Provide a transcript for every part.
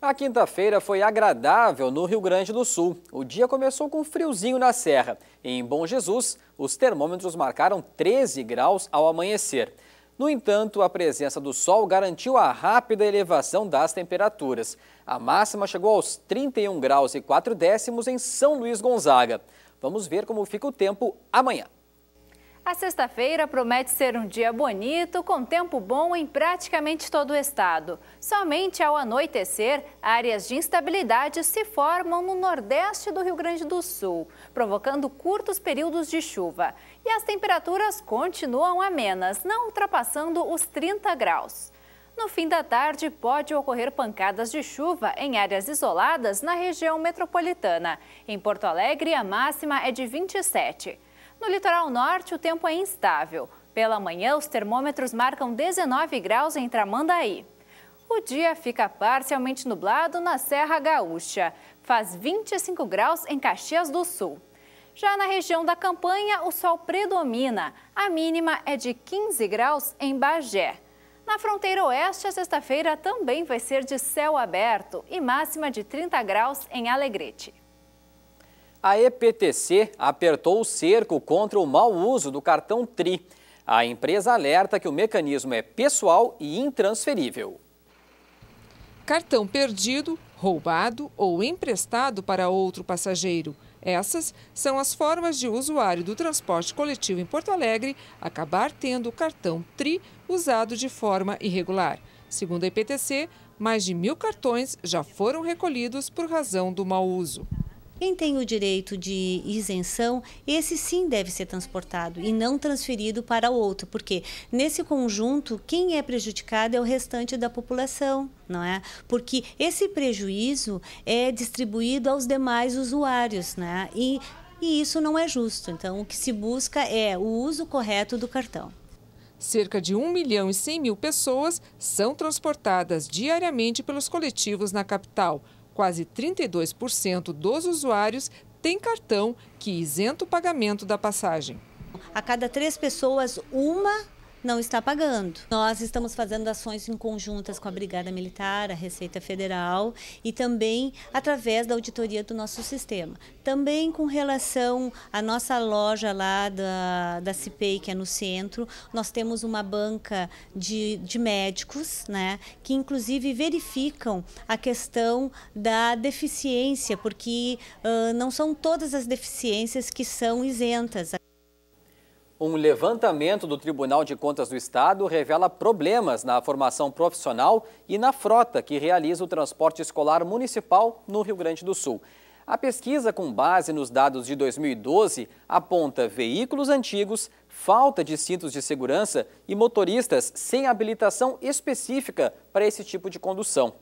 A quinta-feira foi agradável no Rio Grande do Sul. O dia começou com friozinho na serra. Em Bom Jesus, os termômetros marcaram 13 graus ao amanhecer. No entanto, a presença do sol garantiu a rápida elevação das temperaturas. A máxima chegou aos 31 graus e 4 décimos em São Luís Gonzaga. Vamos ver como fica o tempo amanhã. A sexta-feira promete ser um dia bonito, com tempo bom em praticamente todo o estado. Somente ao anoitecer, áreas de instabilidade se formam no nordeste do Rio Grande do Sul, provocando curtos períodos de chuva. E as temperaturas continuam amenas, não ultrapassando os 30 graus. No fim da tarde, pode ocorrer pancadas de chuva em áreas isoladas na região metropolitana. Em Porto Alegre, a máxima é de 27. No litoral norte, o tempo é instável. Pela manhã, os termômetros marcam 19 graus em Tramandaí. O dia fica parcialmente nublado na Serra Gaúcha. Faz 25 graus em Caxias do Sul. Já na região da campanha, o sol predomina. A mínima é de 15 graus em Bagé. Na fronteira oeste, a sexta-feira também vai ser de céu aberto e máxima de 30 graus em Alegrete a EPTC apertou o cerco contra o mau uso do cartão TRI. A empresa alerta que o mecanismo é pessoal e intransferível. Cartão perdido, roubado ou emprestado para outro passageiro. Essas são as formas de o usuário do transporte coletivo em Porto Alegre acabar tendo o cartão TRI usado de forma irregular. Segundo a IPTC, mais de mil cartões já foram recolhidos por razão do mau uso. Quem tem o direito de isenção, esse sim deve ser transportado e não transferido para outro, porque nesse conjunto, quem é prejudicado é o restante da população, não é? Porque esse prejuízo é distribuído aos demais usuários, né? E, e isso não é justo. Então, o que se busca é o uso correto do cartão. Cerca de 1 milhão e 100 mil pessoas são transportadas diariamente pelos coletivos na capital quase 32% dos usuários têm cartão que isenta o pagamento da passagem. A cada três pessoas, uma não está pagando. Nós estamos fazendo ações em conjuntas com a Brigada Militar, a Receita Federal e também através da auditoria do nosso sistema. Também com relação à nossa loja lá da, da CIPEI, que é no centro, nós temos uma banca de, de médicos, né, que inclusive verificam a questão da deficiência, porque uh, não são todas as deficiências que são isentas. Um levantamento do Tribunal de Contas do Estado revela problemas na formação profissional e na frota que realiza o transporte escolar municipal no Rio Grande do Sul. A pesquisa, com base nos dados de 2012, aponta veículos antigos, falta de cintos de segurança e motoristas sem habilitação específica para esse tipo de condução.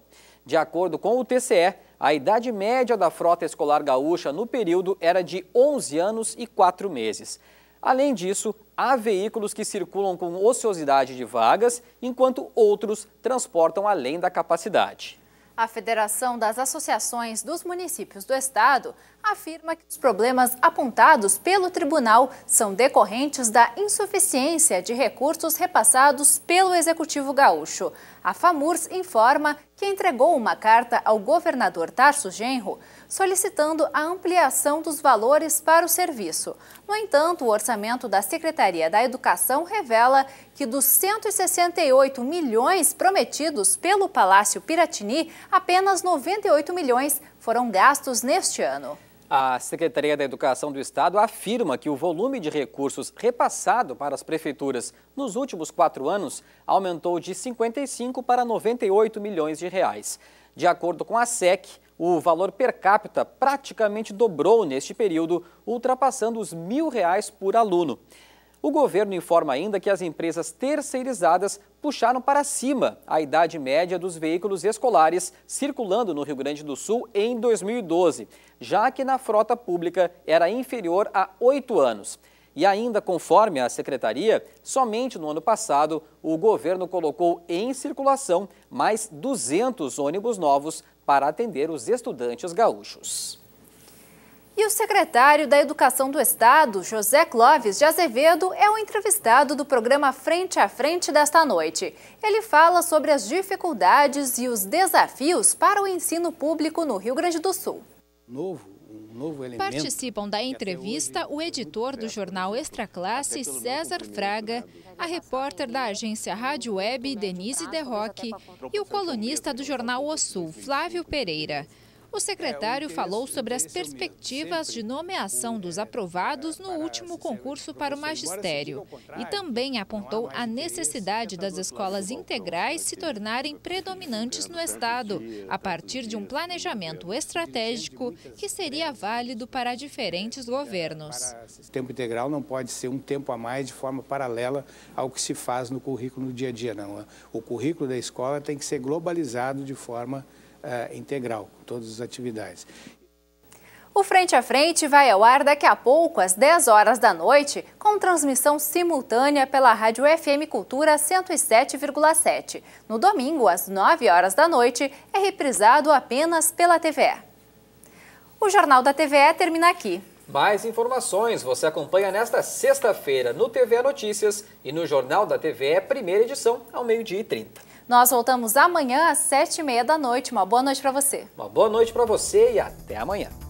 De acordo com o TCE, a idade média da frota escolar gaúcha no período era de 11 anos e 4 meses. Além disso, há veículos que circulam com ociosidade de vagas, enquanto outros transportam além da capacidade. A Federação das Associações dos Municípios do Estado afirma que os problemas apontados pelo tribunal são decorrentes da insuficiência de recursos repassados pelo Executivo Gaúcho. A FAMURS informa que entregou uma carta ao governador Tarso Genro solicitando a ampliação dos valores para o serviço. No entanto, o orçamento da Secretaria da Educação revela que dos 168 milhões prometidos pelo Palácio Piratini, apenas 98 milhões foram gastos neste ano. A Secretaria da Educação do Estado afirma que o volume de recursos repassado para as prefeituras nos últimos quatro anos aumentou de 55 para 98 milhões de reais. De acordo com a SEC, o valor per capita praticamente dobrou neste período, ultrapassando os mil reais por aluno. O governo informa ainda que as empresas terceirizadas puxaram para cima a idade média dos veículos escolares circulando no Rio Grande do Sul em 2012, já que na frota pública era inferior a oito anos. E ainda conforme a secretaria, somente no ano passado o governo colocou em circulação mais 200 ônibus novos para atender os estudantes gaúchos. E o secretário da Educação do Estado, José Clóvis de Azevedo, é o entrevistado do programa Frente a Frente desta noite. Ele fala sobre as dificuldades e os desafios para o ensino público no Rio Grande do Sul. Novo, Participam da entrevista o é editor do jornal né? Extra Classe, César Fraga, a repórter da agência Rádio Web, Denise De Roque, e o colunista do jornal O Sul, Flávio Pereira. O secretário é, falou sobre é as perspectivas de nomeação dos é, aprovados no último concurso para o magistério e também apontou a necessidade das escolas integrais se tornarem predominantes no Estado, a partir de um planejamento estratégico que seria válido para diferentes governos. O tempo integral não pode ser um tempo a mais de forma paralela ao que se faz no currículo no dia a dia, não. O currículo da escola tem que ser globalizado de forma uh, integral, com todas as atividades. O Frente a Frente vai ao ar daqui a pouco, às 10 horas da noite, com transmissão simultânea pela Rádio FM Cultura 107,7. No domingo, às 9 horas da noite, é reprisado apenas pela TVE. O Jornal da TVE termina aqui. Mais informações você acompanha nesta sexta-feira no TVE Notícias e no Jornal da TVE, primeira edição, ao meio-dia e 30. Nós voltamos amanhã às sete e meia da noite. Uma boa noite para você. Uma boa noite para você e até amanhã.